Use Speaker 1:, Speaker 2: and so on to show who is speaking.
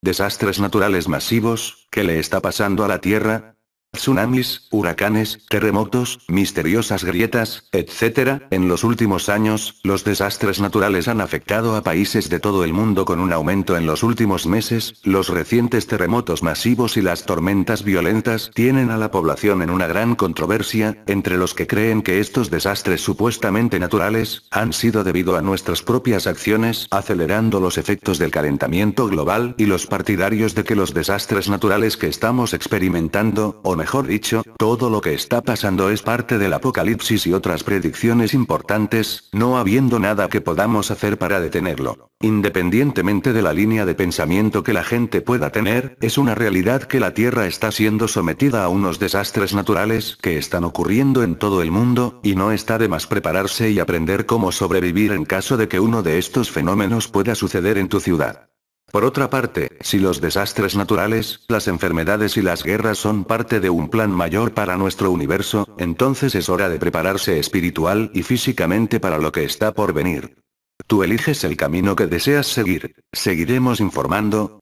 Speaker 1: Desastres naturales masivos, ¿qué le está pasando a la Tierra? tsunamis, huracanes, terremotos, misteriosas grietas, etc. En los últimos años, los desastres naturales han afectado a países de todo el mundo con un aumento en los últimos meses, los recientes terremotos masivos y las tormentas violentas tienen a la población en una gran controversia, entre los que creen que estos desastres supuestamente naturales, han sido debido a nuestras propias acciones, acelerando los efectos del calentamiento global y los partidarios de que los desastres naturales que estamos experimentando, o mejor dicho, todo lo que está pasando es parte del apocalipsis y otras predicciones importantes, no habiendo nada que podamos hacer para detenerlo. Independientemente de la línea de pensamiento que la gente pueda tener, es una realidad que la Tierra está siendo sometida a unos desastres naturales que están ocurriendo en todo el mundo, y no está de más prepararse y aprender cómo sobrevivir en caso de que uno de estos fenómenos pueda suceder en tu ciudad. Por otra parte, si los desastres naturales, las enfermedades y las guerras son parte de un plan mayor para nuestro universo, entonces es hora de prepararse espiritual y físicamente para lo que está por venir. Tú eliges el camino que deseas seguir. Seguiremos informando,